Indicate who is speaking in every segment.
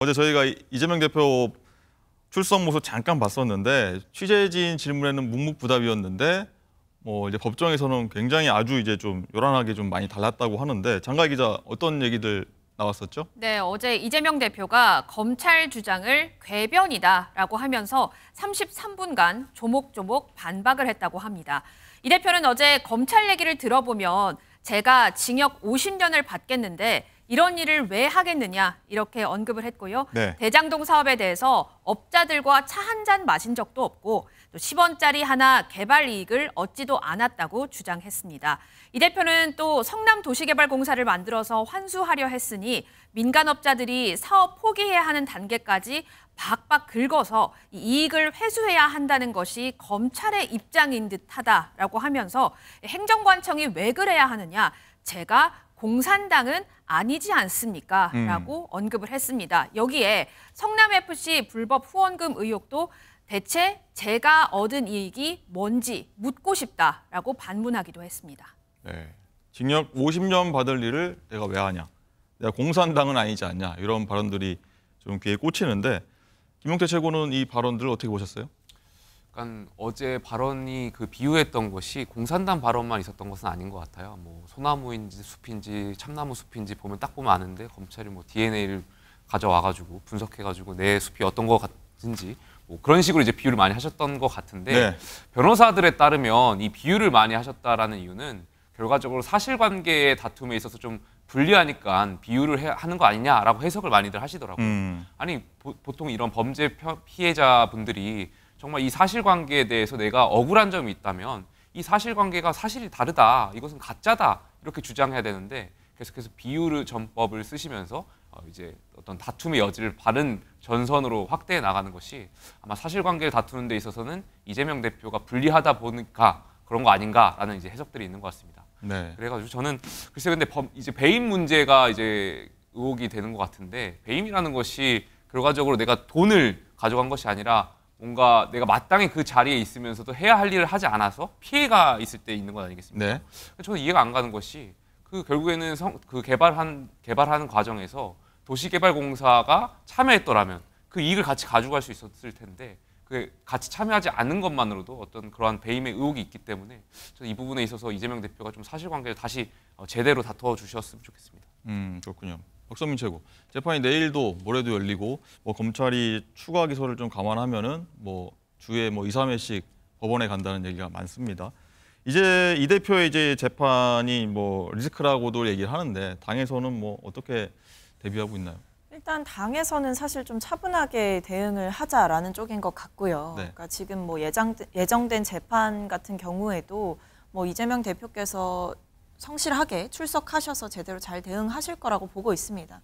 Speaker 1: 어제 저희가 이재명 대표 출석 모습 잠깐 봤었는데 취재진 질문에는 묵묵부답이었는데 뭐 이제 법정에서는 굉장히 아주 이제 좀 요란하게 좀 많이 달랐다고 하는데 장가 기자 어떤 얘기들 나왔었죠?
Speaker 2: 네, 어제 이재명 대표가 검찰 주장을 궤변이다라고 하면서 33분간 조목조목 반박을 했다고 합니다. 이 대표는 어제 검찰 얘기를 들어보면 제가 징역 50년을 받겠는데 이런 일을 왜 하겠느냐 이렇게 언급을 했고요. 네. 대장동 사업에 대해서 업자들과 차 한 잔 마신 적도 없고 또 10원짜리 하나 개발 이익을 얻지도 않았다고 주장했습니다. 이 대표는 또 성남 도시개발공사를 만들어서 환수하려 했으니 민간업자들이 사업 포기해야 하는 단계까지 박박 긁어서 이익을 회수해야 한다는 것이 검찰의 입장인 듯하다라고 하면서 행정관청이 왜 그래야 하느냐 제가 공산당은 아니지 않습니까? 음. 라고 언급을 했습니다. 여기에 성남FC 불법 후원금 의혹도 대체 제가 얻은 이익이 뭔지 묻고 싶다라고 반문하기도 했습니다.
Speaker 1: 네. 징역 50년 받을 일을 내가 왜 하냐. 내가 공산당은 아니지 않냐. 이런 발언들이 좀 귀에 꽂히는데 김용태 최고는 이 발언들을 어떻게 보셨어요? 약간
Speaker 3: 어제 발언이 그 비유했던 것이 공산당 발언만 있었던 것은 아닌 것 같아요. 뭐 소나무인지 숲인지 참나무 숲인지 보면 딱 보면 아는데 검찰이 뭐 DNA를 가져와가지고 분석해가지고 내 숲이 어떤 것 같은지 뭐 그런 식으로 이제 비유를 많이 하셨던 것 같은데 네. 변호사들에 따르면 이 비유를 많이 하셨다라는 이유는 결과적으로 사실관계의 다툼에 있어서 좀 불리하니까 비유를 해, 하는 거 아니냐라고 해석을 많이들 하시더라고요. 음. 아니 보, 통 이런 범죄 피해자분들이 정말 이 사실관계에 대해서 내가 억울한 점이 있다면 이 사실관계가 사실이 다르다, 이것은 가짜다 이렇게 주장해야 되는데 계속해서 비유를 전법을 쓰시면서 어, 이제 어떤 다툼의 여지를 바른 전선으로 확대해 나가는 것이 아마 사실관계를 다투는 데 있어서는 이재명 대표가 불리하다 보니까 그런 거 아닌가라는 이제 해석들이 있는 것 같습니다. 네. 그래가지고 저는 글쎄 근데 범, 이제 배임 문제가 이제 의혹이 되는 것 같은데 배임이라는 것이 결과적으로 내가 돈을 가져간 것이 아니라 뭔가 내가 마땅히 그 자리에 있으면서도 해야 할 일을 하지 않아서 피해가 있을 때 있는 것 아니겠습니까? 네. 저는 이해가 안 가는 것이 그 결국에는 성, 그 개발한 개발하는 과정에서 도시개발공사가 참여했더라면 그 이익을 같이 가져갈 수 있었을 텐데 그 같이 참여하지 않는 것만으로도 어떤 그러한 배임의 의혹이 있기 때문에 저는 이 부분에 있어서 이재명 대표가 좀 사실관계를 다시 어,
Speaker 1: 제대로 다퉈 주셨으면 좋겠습니다. 음 그렇군요. 박선민 최고. 재판이 내일도 모레도 열리고 뭐 검찰이 추가 기소를 좀 감안하면은 뭐 주에 뭐 2, 3회씩 법원에 간다는 얘기가 많습니다. 이제 이 대표의 이제 재판이 뭐 리스크라고도 얘기를 하는데 당에서는 뭐 어떻게 대비하고 있나요?
Speaker 4: 일단 당에서는 사실 좀 차분하게 대응을 하자라는 쪽인 것 같고요. 네. 그러니까 지금 뭐 예정 예정된 재판 같은 경우에도 뭐 이재명 대표께서 성실하게 출석하셔서 제대로 잘 대응하실 거라고 보고 있습니다.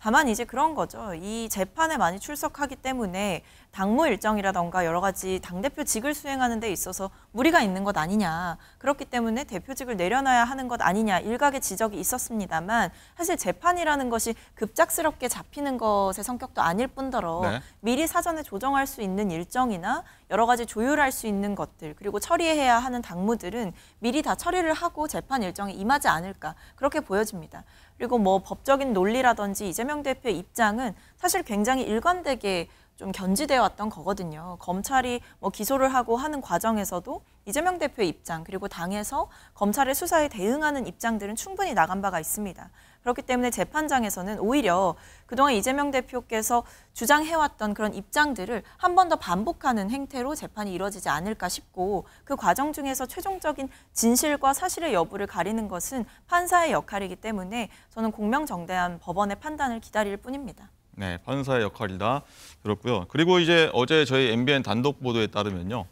Speaker 4: 다만 이제 그런 거죠. 이 재판에 많이 출석하기 때문에 당무 일정이라던가 여러 가지 당대표 직을 수행하는 데 있어서 무리가 있는 것 아니냐. 그렇기 때문에 대표직을 내려놔야 하는 것 아니냐. 일각의 지적이 있었습니다만 사실 재판이라는 것이 급작스럽게 잡히는 것의 성격도 아닐 뿐더러 네. 미리 사전에 조정할 수 있는 일정이나 여러 가지 조율할 수 있는 것들 그리고 처리해야 하는 당무들은 미리 다 처리를 하고 재판 일정에 임하지 않을까. 그렇게 보여집니다. 그리고 뭐 법적인 논리라든지 이재명 대표의 입장은 사실 굉장히 일관되게 좀 견지되어 왔던 거거든요. 검찰이 뭐 기소를 하고 하는 과정에서도 이재명 대표의 입장 그리고 당에서 검찰의 수사에 대응하는 입장들은 충분히 나간 바가 있습니다. 그렇기 때문에 재판장에서는 오히려 그동안 이재명 대표께서 주장해왔던 그런 입장들을 한 번 더 반복하는 행태로 재판이 이뤄지지 않을까 싶고 그 과정 중에서 최종적인 진실과 사실의 여부를 가리는 것은 판사의 역할이기 때문에 저는 공명정대한 법원의 판단을 기다릴 뿐입니다.
Speaker 1: 네, 판사의 역할이다 들었고요. 그리고 이제 어제 저희 MBN 단독 보도에 따르면요.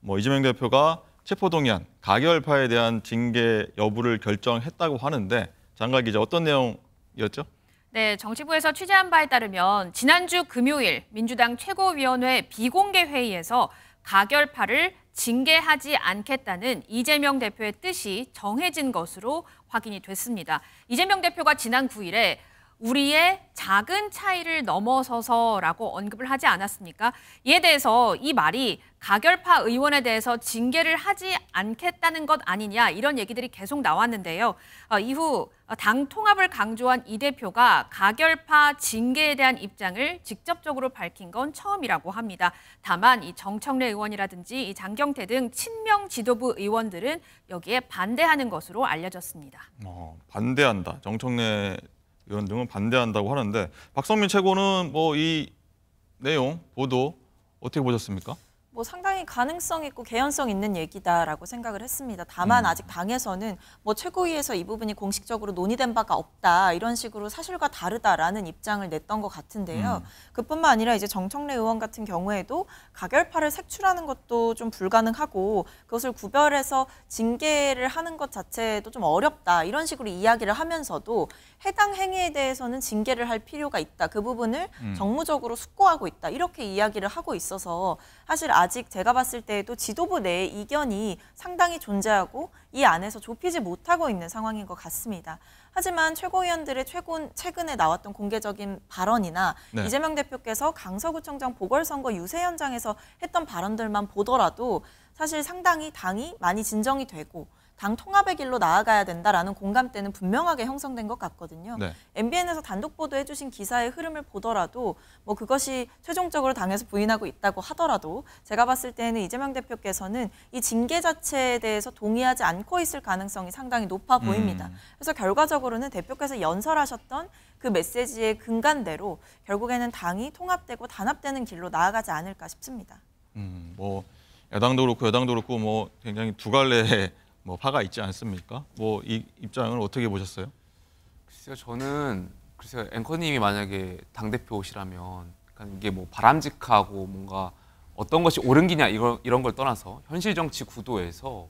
Speaker 1: 뭐 이재명 대표가 체포동의안, 가결파에 대한 징계 여부를 결정했다고 하는데 장관 기자 어떤 내용이었죠?
Speaker 2: 네, 정치부에서 취재한 바에 따르면 지난주 금요일 민주당 최고위원회 비공개 회의에서 가결파를 징계하지 않겠다는 이재명 대표의 뜻이 정해진 것으로 확인이 됐습니다. 이재명 대표가 지난 9일에 우리의 작은 차이를 넘어서서라고 언급을 하지 않았습니까? 이에 대해서 이 말이 가결파 의원에 대해서 징계를 하지 않겠다는 것 아니냐 이런 얘기들이 계속 나왔는데요. 어, 이후 당 통합을 강조한 이 대표가 가결파 징계에 대한 입장을 직접적으로 밝힌 건 처음이라고 합니다. 다만 이 정청래 의원이라든지 이 장경태 등 친명 지도부 의원들은 여기에 반대하는 것으로 알려졌습니다.
Speaker 1: 어, 반대한다. 정청래 의원 등은 반대한다고 하는데 박성민 최고는 뭐 이 내용 보도 어떻게 보셨습니까?
Speaker 4: 뭐 상당히 가능성 있고 개연성 있는 얘기다라고 생각을 했습니다. 다만 음. 아직 당에서는 뭐 최고위에서 이 부분이 공식적으로 논의된 바가 없다 이런 식으로 사실과 다르다라는 입장을 냈던 것 같은데요. 음. 그뿐만 아니라 이제 정청래 의원 같은 경우에도 가결파를 색출하는 것도 좀 불가능하고 그것을 구별해서 징계를 하는 것 자체도 좀 어렵다 이런 식으로 이야기를 하면서도 해당 행위에 대해서는 징계를 할 필요가 있다 그 부분을 음. 정무적으로 숙고하고 있다 이렇게 이야기를 하고 있어서 사실 아 아직 제가 봤을 때에도 지도부 내에 이견이 상당히 존재하고 이 안에서 좁히지 못하고 있는 상황인 것 같습니다. 하지만 최고위원들의 최근, 최근에 나왔던 공개적인 발언이나 네. 이재명 대표께서 강서구청장 보궐선거 유세 현장에서 했던 발언들만 보더라도 사실 상당히 당이 많이 진정이 되고 당 통합의 길로 나아가야 된다라는 공감대는 분명하게 형성된 것 같거든요. 네. MBN에서 단독 보도해 주신 기사의 흐름을 보더라도 뭐 그것이 최종적으로 당에서 부인하고 있다고 하더라도 제가 봤을 때는 이재명 대표께서는 이 징계 자체에 대해서 동의하지 않고 있을 가능성이 상당히 높아 음. 보입니다. 음. 그래서 결과적으로는 대표께서 연설하셨던 그 메시지의 근간대로 결국에는 당이 통합되고 단합되는 길로 나아가지 않을까 싶습니다.
Speaker 1: 음, 뭐 야당도 그렇고 여당도 그렇고 뭐 굉장히 두 갈래의 뭐 파가 있지 않습니까? 뭐 이 입장을 어떻게 보셨어요? 글쎄요, 저는 글쎄요 앵커님이 만약에 당 대표시라면
Speaker 3: 그러니까 이게 뭐 바람직하고 뭔가 어떤 것이 옳은 기냐 이런 이런 걸 떠나서 현실 정치 구도에서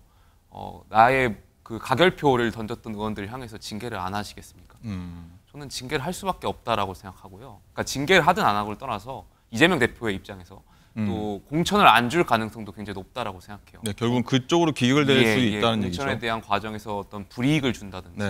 Speaker 3: 어, 나의 그 가결표를 던졌던 의원들을 향해서 징계를 안 하시겠습니까? 음. 저는 징계를 할 수밖에 없다라고 생각하고요. 그러니까 징계를 하든 안하고 떠나서 이재명 대표의 입장에서 음. 또 공천을 안 줄 가능성도 굉장히 높다라고 생각해요.
Speaker 1: 네, 결국은 그쪽으로 기획을 낼수 예, 예, 있다는 공천에 얘기죠. 공천에
Speaker 3: 대한 과정에서 어떤 불이익을 준다든지. 네.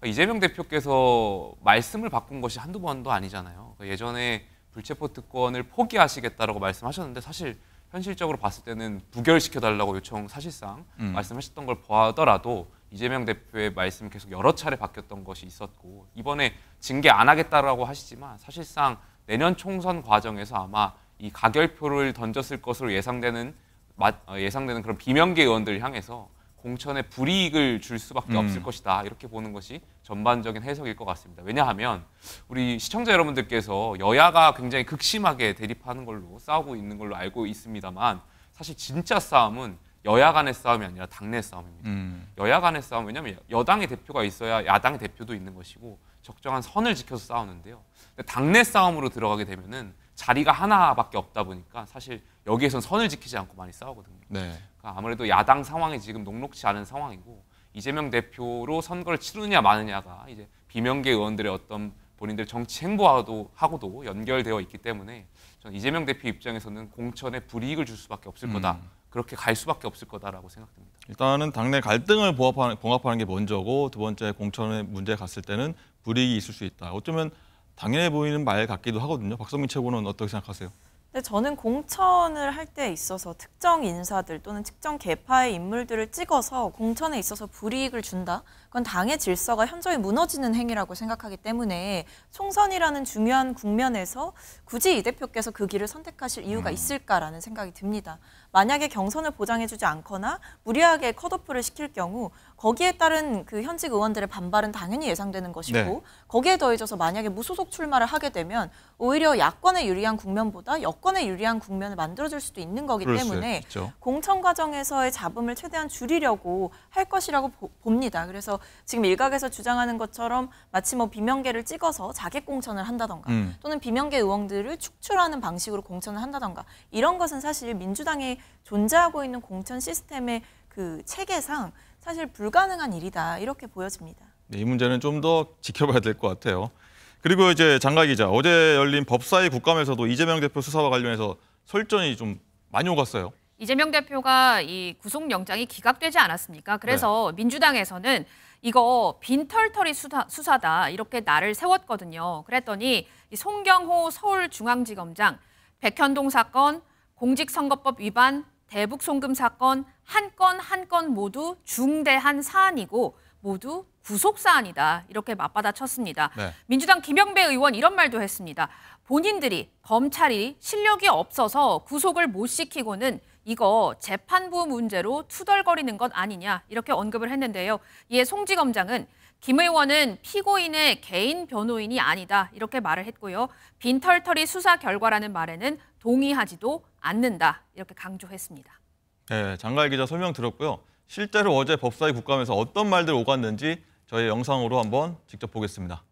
Speaker 3: 그러니까 이재명 대표께서 말씀을 바꾼 것이 한두 번도 아니잖아요. 그러니까 예전에 불체포 특권을 포기하시겠다라고 말씀하셨는데 사실 현실적으로 봤을 때는 부결시켜달라고 요청 사실상 음. 말씀하셨던 걸 보더라도 이재명 대표의 말씀 계속 여러 차례 바뀌었던 것이 있었고 이번에 징계 안 하겠다라고 하시지만 사실상 내년 총선 과정에서 아마 이 가결표를 던졌을 것으로 예상되는 어, 예상되는 그런 비명계 의원들 을 향해서 공천에 불이익을 줄 수밖에 음. 없을 것이다 이렇게 보는 것이 전반적인 해석일 것 같습니다. 왜냐하면 우리 시청자 여러분들께서 여야가 굉장히 극심하게 대립하는 걸로 싸우고 있는 걸로 알고 있습니다만 사실 진짜 싸움은 여야 간의 싸움이 아니라 당내 싸움입니다. 음. 여야 간의 싸움 왜냐하면 여당의 대표가 있어야 야당의 대표도 있는 것이고 적정한 선을 지켜서 싸우는데요. 당내 싸움으로 들어가게 되면은 자리가 하나밖에 없다 보니까 사실 여기에선 선을 지키지 않고 많이 싸우거든요. 네. 그러니까 아무래도 야당 상황이 지금 녹록치 않은 상황이고 이재명 대표로 선거를 치르느냐 마느냐가 이제 비명계 의원들의 어떤 본인들 정치 행보와도 하고도 연결되어 있기 때문에 전 이재명 대표 입장에서는 공천에 불이익을 줄 수밖에 없을 음. 거다. 그렇게 갈 수밖에 없을 거다라고 생각됩니다.
Speaker 1: 일단은 당내 갈등을 봉합하는, 봉합하는 게 먼저고 두 번째 공천의 문제 갔을 때는 불이익이 있을 수 있다. 어쩌면 당연해 보이는 말 같기도 하거든요. 박성민 최고는 어떻게 생각하세요?
Speaker 4: 근 저는 공천을 할 때 있어서 특정 인사들 또는 특정 계파의 인물들을 찍어서 공천에 있어서 불이익을 준다? 그건 당의 질서가 현저히 무너지는 행위라고 생각하기 때문에 총선이라는 중요한 국면에서 굳이 이 대표께서 그 길을 선택하실 이유가 음. 있을까라는 생각이 듭니다. 만약에 경선을 보장해주지 않거나 무리하게 컷오프를 시킬 경우 거기에 따른 그 현직 의원들의 반발은 당연히 예상되는 것이고 네. 거기에 더해져서 만약에 무소속 출마를 하게 되면 오히려 야권에 유리한 국면보다 여권에 유리한 국면을 만들어줄 수도 있는 거기 때문에 공천 과정에서의 잡음을 최대한 줄이려고 할 것이라고 보, 봅니다. 그래서 지금 일각에서 주장하는 것처럼 마치 뭐 비명계를 찍어서 자객 공천을 한다던가 음. 또는 비명계 의원들을 축출하는 방식으로 공천을 한다던가 이런 것은 사실 민주당의 존재하고 있는 공천 시스템의 그 체계상 사실 불가능한 일이다 이렇게 보여집니다.
Speaker 1: 네, 이 문제는 좀 더 지켜봐야 될 것 같아요. 그리고 이제 장가 기자 어제 열린 법사위 국감에서도 이재명 대표 수사와 관련해서 설전이 좀 많이 오갔어요.
Speaker 2: 이재명 대표가 이 구속영장이 기각되지 않았습니까? 그래서 네. 민주당에서는 이거 빈털털이 수사, 수사다 이렇게 나를 세웠거든요. 그랬더니 송경호 서울중앙지검장 백현동 사건 공직선거법 위반, 대북 송금 사건 한 건 한 건 모두 중대한 사안이고 모두 구속 사안이다 이렇게 맞받아 쳤습니다. 네. 민주당 김영배 의원 이런 말도 했습니다. 본인들이 검찰이 실력이 없어서 구속을 못 시키고는 이거 재판부 문제로 투덜거리는 것 아니냐 이렇게 언급을 했는데요. 이에 송지 검장은 김 의원은 피고인의 개인 변호인이 아니다 이렇게 말을 했고요. 빈털터리 수사 결과라는 말에는 동의하지도 않는다 이렇게 강조했습니다.
Speaker 1: 네, 장가희 기자 설명 들었고요. 실제로 어제 법사위 국감에서 어떤 말들 오갔는지 저희 영상으로 한번 직접 보겠습니다.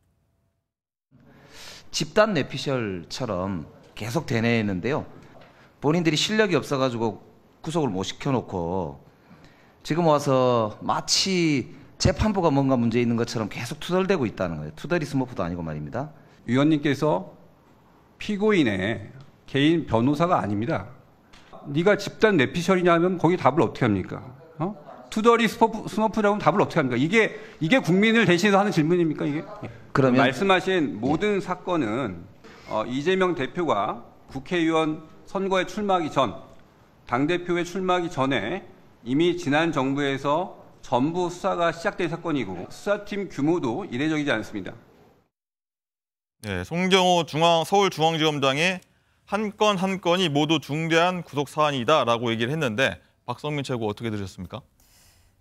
Speaker 4: 집단 내피셜처럼 계속 되뇌했는데요. 본인들이 실력이 없어가지고 구속을 못 시켜놓고 지금 와서 마치 재판부가 뭔가 문제 있는 것처럼 계속
Speaker 3: 투덜대고 있다는 거예요. 투덜이 스머프도 아니고 말입니다. 위원님께서 피고인의 개인 변호사가 아닙니다. 네가 집단 뇌피셜이냐 하면 거기 답을 어떻게 합니까? 어? 투덜이 스머프, 스머프라고 답을 어떻게 합니까? 이게 이게 국민을 대신해서 하는 질문입니까 이게? 예. 그러면 말씀하신 예. 모든 사건은 어, 이재명 대표가 국회의원 선거에 출마하기 전, 당 대표에 출마하기 전에 이미 지난 정부에서 전부 수사가 시작된 사건이고 수사팀 규모도
Speaker 1: 이례적이지 않습니다. 네, 송정호 중앙 서울중앙지검장이 한건 한 건이 모두 중대한 구속 사안이다라고 얘기를 했는데 박성민 최고 어떻게 들으셨습니까?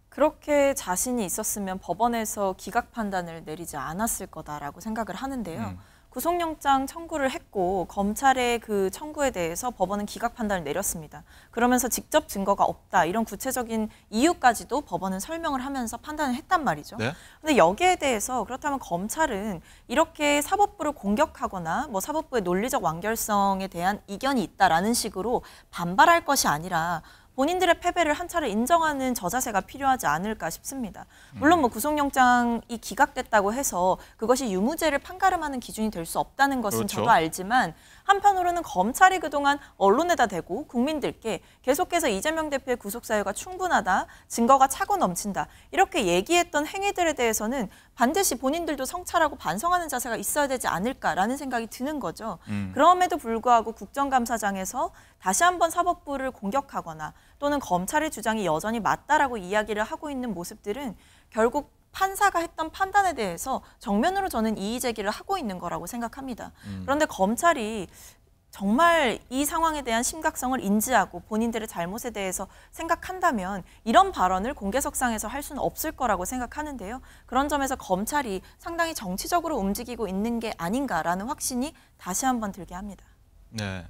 Speaker 4: 그렇게 자신이 있었으면 법원에서 기각 판단을 내리지 않았을 거다라고 생각을 하는데요. 음. 구속영장 청구를 했고 검찰의 그 청구에 대해서 법원은 기각 판단을 내렸습니다. 그러면서 직접 증거가 없다 이런 구체적인 이유까지도 법원은 설명을 하면서 판단을 했단 말이죠. 네? 근데 여기에 대해서 그렇다면 검찰은 이렇게 사법부를 공격하거나 뭐 사법부의 논리적 완결성에 대한 이견이 있다라는 식으로 반발할 것이 아니라 본인들의 패배를 한 차례 인정하는 저자세가 필요하지 않을까 싶습니다. 음. 물론 뭐 구속영장이 기각됐다고 해서 그것이 유무죄를 판가름하는 기준이 될 수 없다는 것은 그렇죠. 저도 알지만 한편으로는 검찰이 그동안 언론에다 대고 국민들께 계속해서 이재명 대표의 구속 사유가 충분하다, 증거가 차고 넘친다 이렇게 얘기했던 행위들에 대해서는 반드시 본인들도 성찰하고 반성하는 자세가 있어야 되지 않을까라는 생각이 드는 거죠. 음. 그럼에도 불구하고 국정감사장에서 다시 한번 사법부를 공격하거나 또는 검찰의 주장이 여전히 맞다라고 이야기를 하고 있는 모습들은 결국 판사가 했던 판단에 대해서 정면으로 저는 이의 제기를 하고 있는 거라고 생각합니다. 음. 그런데 검찰이 정말 이 상황에 대한 심각성을 인지하고 본인들의 잘못에 대해서 생각한다면 이런 발언을 공개석상에서 할 수는 없을 거라고 생각하는데요. 그런 점에서 검찰이 상당히 정치적으로 움직이고 있는 게 아닌가라는 확신이 다시 한번 들게 합니다.
Speaker 1: 네.